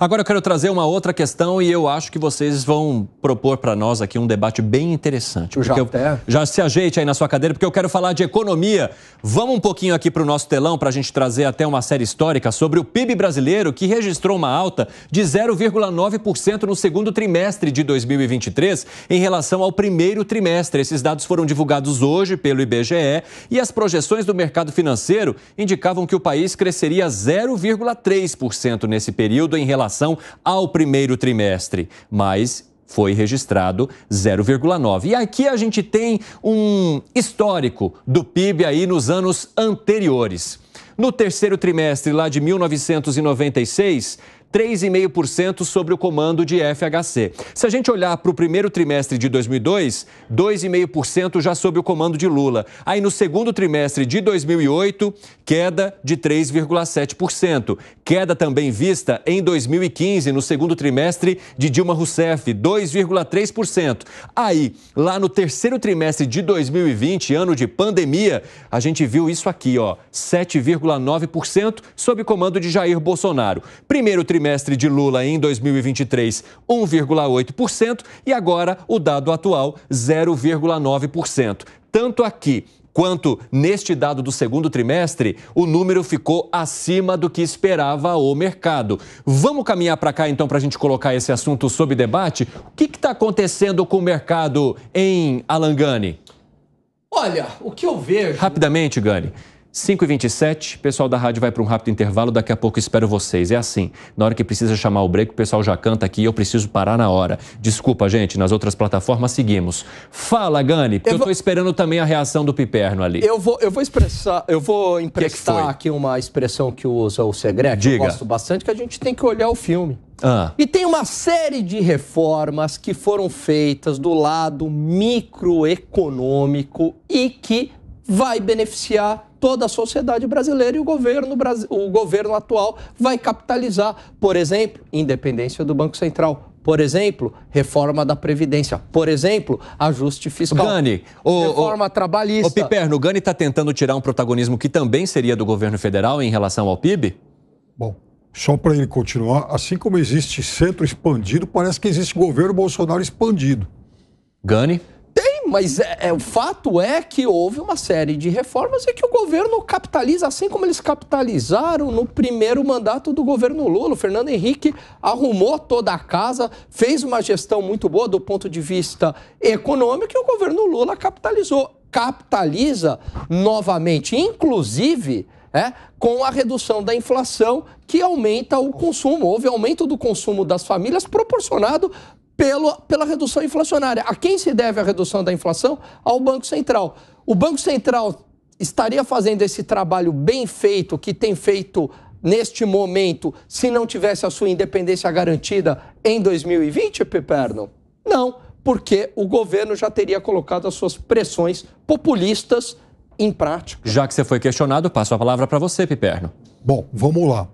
Agora eu quero trazer uma outra questão e eu acho que vocês vão propor para nós aqui um debate bem interessante. Já, eu, já se ajeite aí na sua cadeira, porque eu quero falar de economia. Vamos um pouquinho aqui para o nosso telão para a gente trazer até uma série histórica sobre o PIB brasileiro, que registrou uma alta de 0,9% no segundo trimestre de 2023 em relação ao primeiro trimestre. Esses dados foram divulgados hoje pelo IBGE e as projeções do mercado financeiro indicavam que o país cresceria 0,3% nesse período período em relação ao primeiro trimestre, mas foi registrado 0,9. E aqui a gente tem um histórico do PIB aí nos anos anteriores. No terceiro trimestre lá de 1996, 3,5% sobre o comando de FHC. Se a gente olhar para o primeiro trimestre de 2002, 2,5% já sobre o comando de Lula. Aí no segundo trimestre de 2008, queda de 3,7%. Queda também vista em 2015, no segundo trimestre de Dilma Rousseff, 2,3%. Aí, lá no terceiro trimestre de 2020, ano de pandemia, a gente viu isso aqui, ó, 7,9% sob comando de Jair Bolsonaro. Primeiro trimestre trimestre de Lula em 2023, 1,8%, e agora o dado atual, 0,9%. Tanto aqui quanto neste dado do segundo trimestre, o número ficou acima do que esperava o mercado. Vamos caminhar para cá então para a gente colocar esse assunto sob debate. O que está acontecendo com o mercado em Alangani? Olha, o que eu vejo. Rapidamente, Gani. 5 e 27 pessoal da rádio vai para um rápido intervalo, daqui a pouco espero vocês. É assim, na hora que precisa chamar o break, o pessoal já canta aqui eu preciso parar na hora. Desculpa, gente, nas outras plataformas seguimos. Fala, Gani, porque eu, estou esperando também a reação do Piperno ali. Eu vou, eu vou expressar, eu vou emprestar que que aqui uma expressão que usa o Segredo, que eu gosto bastante, que a gente tem que olhar o filme. Ah. E tem uma série de reformas que foram feitas do lado microeconômico e que vai beneficiar toda a sociedade brasileira e o governo, o governo atual vai capitalizar, por exemplo, independência do Banco Central, por exemplo, reforma da Previdência. Por exemplo, ajuste fiscal. Gani, o, reforma o, trabalhista. O Piperno, o Gani está tentando tirar um protagonismo que também seria do governo federal em relação ao PIB? Bom, só para ele continuar, assim como existe centro expandido, parece que existe governo Bolsonaro expandido. Gani? mas é, é, o fato é que houve uma série de reformas e que o governo capitaliza, assim como eles capitalizaram no primeiro mandato do governo Lula. O Fernando Henrique arrumou toda a casa, fez uma gestão muito boa do ponto de vista econômico e o governo Lula capitalizou. Capitaliza novamente, inclusive. É, com a redução da inflação que aumenta o consumo. Houve aumento do consumo das famílias proporcionado pelo, pela redução inflacionária. A quem se deve a redução da inflação? Ao Banco Central. O Banco Central estaria fazendo esse trabalho bem feito que tem feito neste momento se não tivesse a sua independência garantida em 2020, Piperno? Não, porque o governo já teria colocado as suas pressões populistas em prática. Já que você foi questionado, passo a palavra para você, Piperno. Bom, vamos lá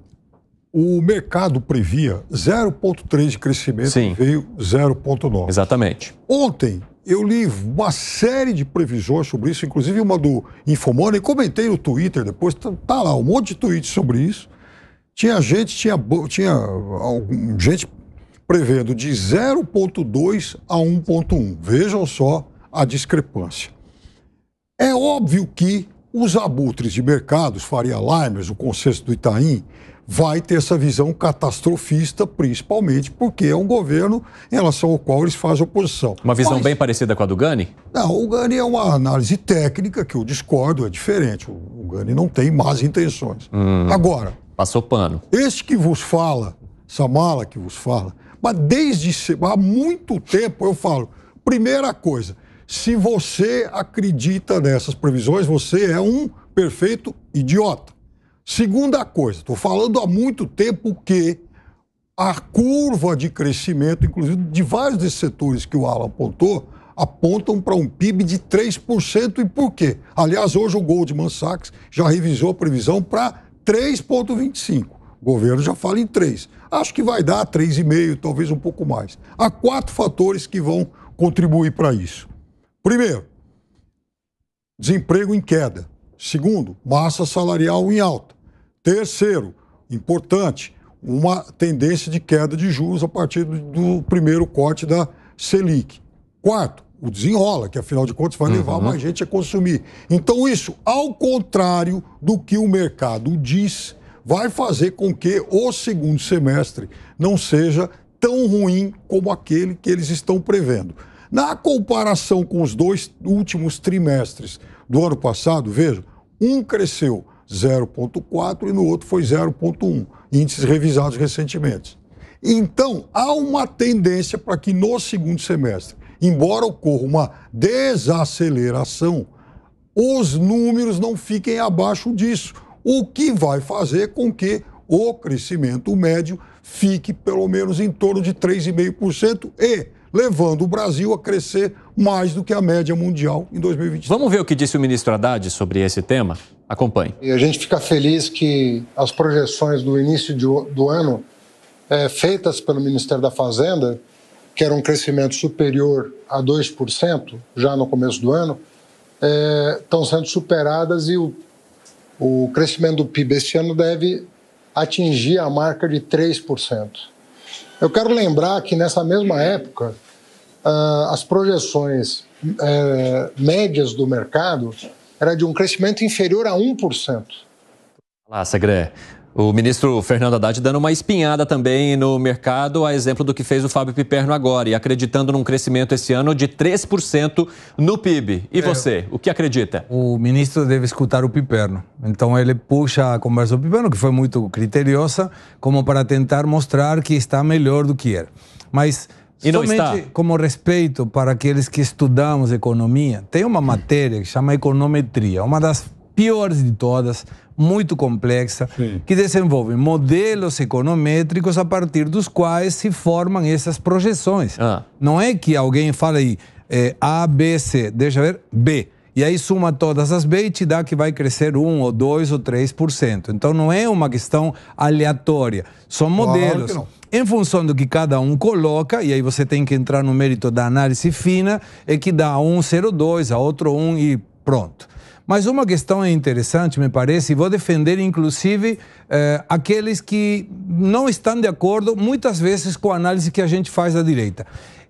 o mercado previa 0,3 de crescimento Sim. veio 0,9. Exatamente. Ontem eu li uma série de previsões sobre isso, inclusive uma do Infomoney, e comentei no Twitter depois, tá, tá, lá, um monte de tweets sobre isso. Tinha gente, tinha, tinha gente prevendo de 0,2 a 1,1. Vejam só a discrepância. É óbvio que os abutres de mercados, Faria Limers, o consenso do Itaim, vai ter essa visão catastrofista, principalmente porque é um governo em relação ao qual eles fazem oposição. Uma visão Mas, bem parecida com a do Gani? Não, o Gani é uma análise técnica que eu discordo, é diferente. O, o Gani não tem más intenções. Hum, Agora. Passou pano. Este que vos fala, Samala que vos fala, mas desde há muito tempo eu falo, primeira coisa, se você acredita nessas previsões, você é um perfeito idiota. Segunda coisa, estou falando há muito tempo que a curva de crescimento, inclusive de vários desses setores que o Alan apontou, apontam para um PIB de 3%. E por quê? Aliás, hoje o Goldman Sachs já revisou a previsão para 3,25%. O governo já fala em 3. Acho que vai dar 3,5, talvez um pouco mais. Há quatro fatores que vão contribuir para isso. Primeiro, desemprego em queda. Segundo, massa salarial em alta. Terceiro, importante, uma tendência de queda de juros a partir do primeiro corte da Selic. Quarto, o desenrola, que afinal de contas vai levar uhum. mais gente a consumir. Então, isso, ao contrário do que o mercado diz, vai fazer com que o segundo semestre não seja tão ruim como aquele que eles estão prevendo. Na comparação com os dois últimos trimestres do ano passado, veja, um cresceu 0,4 e no outro foi 0,1, índices revisados recentemente. Então, há uma tendência para que no segundo semestre, embora ocorra uma desaceleração, os números não fiquem abaixo disso, o que vai fazer com que o crescimento médio fique pelo menos em torno de 3,5% e levando o Brasil a crescer mais do que a média mundial em 2020. Vamos ver o que disse o ministro Haddad sobre esse tema? Acompanhe. E a gente fica feliz que as projeções do início de, do ano, é, feitas pelo Ministério da Fazenda, que era um crescimento superior a 2% já no começo do ano, é, estão sendo superadas e o, o crescimento do PIB este ano deve atingir a marca de 3%. Eu quero lembrar que nessa mesma época, uh, as projeções uh, médias do mercado era de um crescimento inferior a 1%. Lá, Segré, o ministro Fernando Haddad dando uma espinhada também no mercado, a exemplo do que fez o Fábio Piperno agora, e acreditando num crescimento esse ano de 3% no PIB. E é. você, o que acredita? O ministro deve escutar o Piperno. Então ele puxa a conversa do Piperno, que foi muito criteriosa, como para tentar mostrar que está melhor do que era. Mas e não Somente está. como respeito para aqueles que estudamos economia, tem uma matéria que chama econometria, uma das piores de todas, muito complexa Sim. que desenvolve modelos econométricos a partir dos quais se formam essas projeções. Ah. Não é que alguém fala aí é, A, B, C, deixa eu ver, B. E aí suma todas as B e te dá que vai crescer 1 ou 2 ou 3%. Então não é uma questão aleatória. São modelos. Claro em função do que cada um coloca, e aí você tem que entrar no mérito da análise fina, é que dá um 0,2, a outro 1 um, e pronto. Mas uma questão é interessante, me parece, e vou defender inclusive eh, aqueles que não estão de acordo muitas vezes com a análise que a gente faz da direita.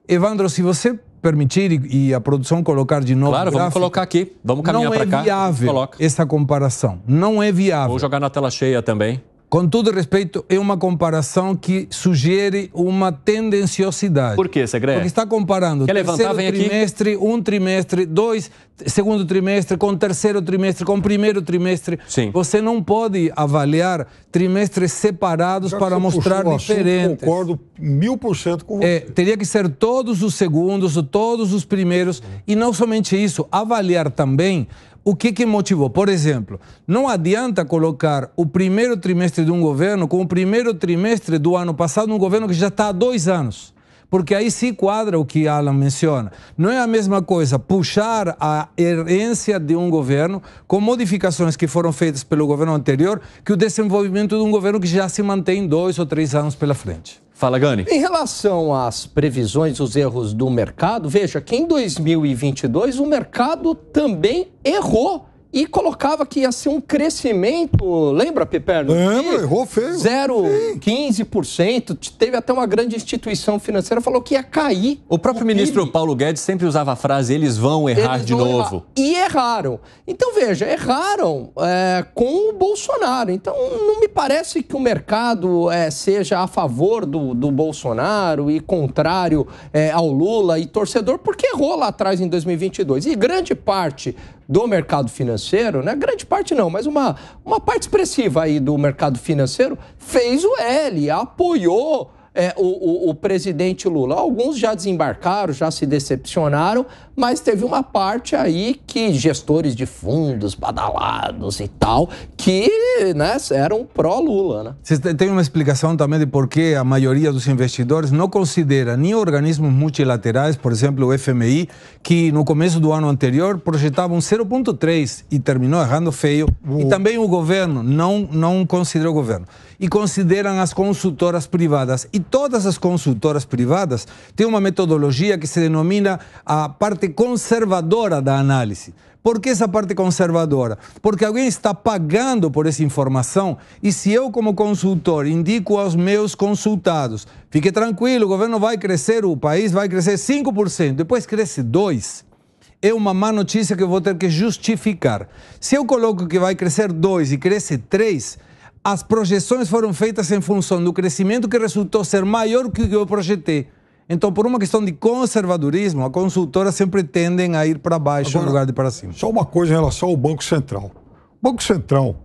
Evandro, se você permitir e a produção colocar de novo. Claro, gráfico, vamos colocar aqui. Vamos caminhar para é cá. Não é viável essa comparação. Não é viável. Vou jogar na tela cheia também. Com todo respeito, é uma comparação que sugere uma tendenciosidade. Por quê, Segredo? Porque está comparando Quer levantar, Um trimestre, aqui? um trimestre, dois, segundo trimestre, com terceiro trimestre, com primeiro trimestre. Sim. Você não pode avaliar trimestres separados Já para mostrar diferentes. Concordo mil por cento com é, você. É, teria que ser todos os segundos, todos os primeiros, e não somente isso, avaliar também o que, que motivou? Por exemplo, não adianta colocar o primeiro trimestre de um governo com o primeiro trimestre do ano passado num governo que já está há dois anos. Porque aí se quadra o que Alan menciona. Não é a mesma coisa puxar a herência de um governo com modificações que foram feitas pelo governo anterior que o desenvolvimento de um governo que já se mantém dois ou três anos pela frente. Fala, Gani. Em relação às previsões, os erros do mercado, veja que em 2022 o mercado também errou e colocava que ia ser um crescimento, lembra, Piperno? Lembra, errou feio. 0,15%. Teve até uma grande instituição financeira falou que ia cair. O próprio o ministro PIB. Paulo Guedes sempre usava a frase: eles vão errar eles de vão novo. Errar. E erraram. Então, veja, erraram é, com o Bolsonaro. Então, não me parece que o mercado é, seja a favor do, do Bolsonaro e contrário é, ao Lula e torcedor, porque errou lá atrás em 2022. E grande parte do mercado financeiro, né? grande parte não, mas uma, uma parte expressiva aí do mercado financeiro, fez o L, apoiou é, o, o, o, presidente Lula. Alguns já desembarcaram, já se decepcionaram, mas teve uma parte aí que gestores de fundos, badalados e tal, que né, eram pró-Lula. Né? Você tem uma explicação também de por que a maioria dos investidores não considera nem organismos multilaterais, por exemplo, o FMI, que no começo do ano anterior projetavam 0,3 e terminou errando feio, e também o governo, não, não considerou o governo, e consideram as consultoras privadas. E todas as consultoras privadas têm uma metodologia que se denomina a parte conservadora da análise. Por que essa parte conservadora? Porque alguém está pagando por essa informação e se eu, como consultor, indico aos meus consultados, fique tranquilo, o governo vai crescer, o país vai crescer 5%, depois cresce 2%, é uma má notícia que eu vou ter que justificar. Se eu coloco que vai crescer 2% e cresce 3%, as projeções foram feitas em função do crescimento que resultou ser maior que o que eu projetei. Então, por uma questão de conservadorismo, a consultora sempre tendem a ir para baixo Agora, no lugar de para cima. Só uma coisa em relação ao Banco Central. O Banco Central,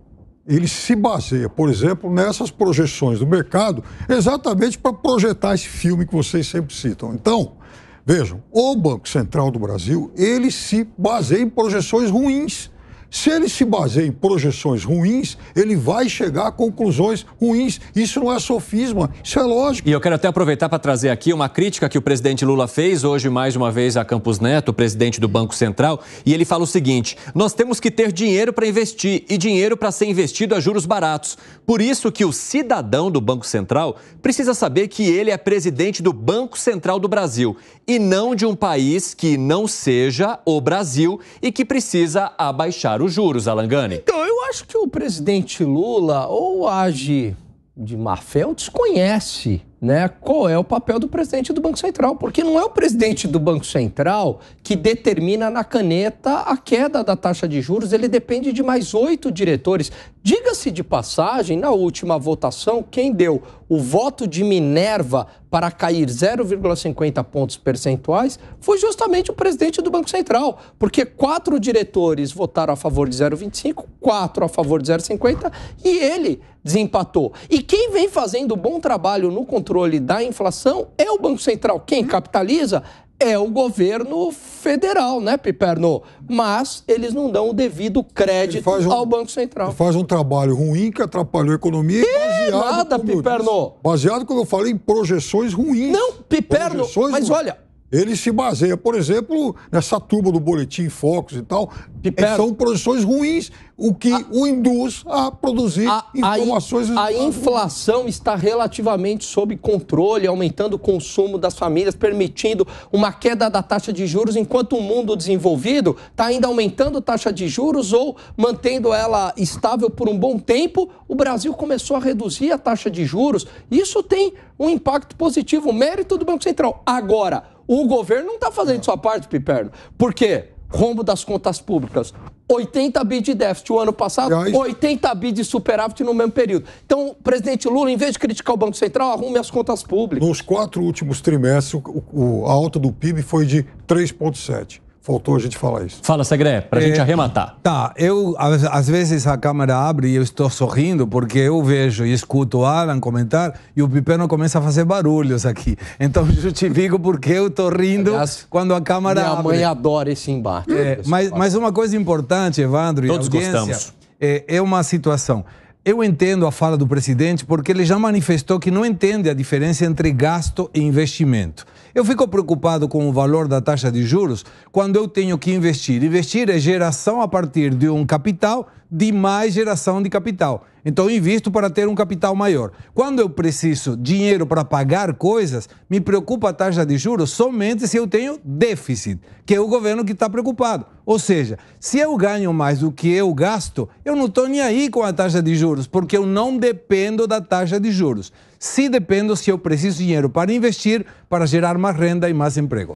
ele se baseia, por exemplo, nessas projeções do mercado, exatamente para projetar esse filme que vocês sempre citam. Então, vejam, o Banco Central do Brasil, ele se baseia em projeções ruins se ele se baseia em projeções ruins, ele vai chegar a conclusões ruins. Isso não é sofisma, isso é lógico. E eu quero até aproveitar para trazer aqui uma crítica que o presidente Lula fez hoje, mais uma vez, a Campos Neto, presidente do Banco Central, e ele fala o seguinte: nós temos que ter dinheiro para investir e dinheiro para ser investido a juros baratos. Por isso que o cidadão do Banco Central precisa saber que ele é presidente do Banco Central do Brasil e não de um país que não seja o Brasil e que precisa abaixar o os juros, Alangani. Então, eu acho que o presidente Lula ou age de má fé ou desconhece né, qual é o papel do presidente do Banco Central. Porque não é o presidente do Banco Central que determina na caneta a queda da taxa de juros, ele depende de mais oito diretores. Diga-se de passagem, na última votação, quem deu o voto de Minerva para cair 0,50 pontos percentuais foi justamente o presidente do Banco Central, porque quatro diretores votaram a favor de 0,25, quatro a favor de 0,50 e ele desempatou. E quem vem fazendo bom trabalho no controle da inflação é o Banco Central. Quem uhum. capitaliza é o governo federal, né, Piperno? Mas eles não dão o devido crédito um, ao Banco Central. faz um trabalho ruim que atrapalhou a economia e é baseado, nada, Piperno. Disse, baseado, como eu falei, em projeções ruins. Não, Piperno, projeções mas ruins. olha, ele se baseia, por exemplo, nessa turma do Boletim Focus e tal. Pipero, são produções ruins, o que a, o induz a produzir a, informações. A, a inflação está relativamente sob controle, aumentando o consumo das famílias, permitindo uma queda da taxa de juros, enquanto o mundo desenvolvido está ainda aumentando a taxa de juros ou mantendo ela estável por um bom tempo. O Brasil começou a reduzir a taxa de juros. Isso tem um impacto positivo, mérito do Banco Central. Agora, o governo não está fazendo não. sua parte, Piperno. Por quê? Rombo das contas públicas. 80 bi de déficit o ano passado, 80 bi de superávit no mesmo período. Então, o presidente Lula, em vez de criticar o Banco Central, arrume as contas públicas. Nos quatro últimos trimestres, o, o, a alta do PIB foi de 3,7. Faltou a gente falar isso. Fala, Segre, para a é, gente arrematar. Tá, eu, às, vezes a câmera abre e eu estou sorrindo porque eu vejo e escuto o Alan comentar e o Pipeno começa a fazer barulhos aqui. Então justifico porque eu estou rindo Aliás, quando a câmera minha abre. Minha mãe adora esse embate. É, mas, mas uma coisa importante, Evandro e Todos gostamos. É, é uma situação. Eu entendo a fala do presidente porque ele já manifestou que não entende a diferença entre gasto e investimento. Eu fico preocupado com o valor da taxa de juros quando eu tenho que investir. Investir é geração a partir de um capital de mais geração de capital. Então, invisto para ter um capital maior. Quando eu preciso dinheiro para pagar coisas, me preocupa a taxa de juros somente se eu tenho déficit, que é o governo que está preocupado. Ou seja, se eu ganho mais do que eu gasto, eu não estou nem aí com a taxa de juros, porque eu não dependo da taxa de juros. Se dependo se eu preciso dinheiro para investir, para gerar mais renda e mais emprego.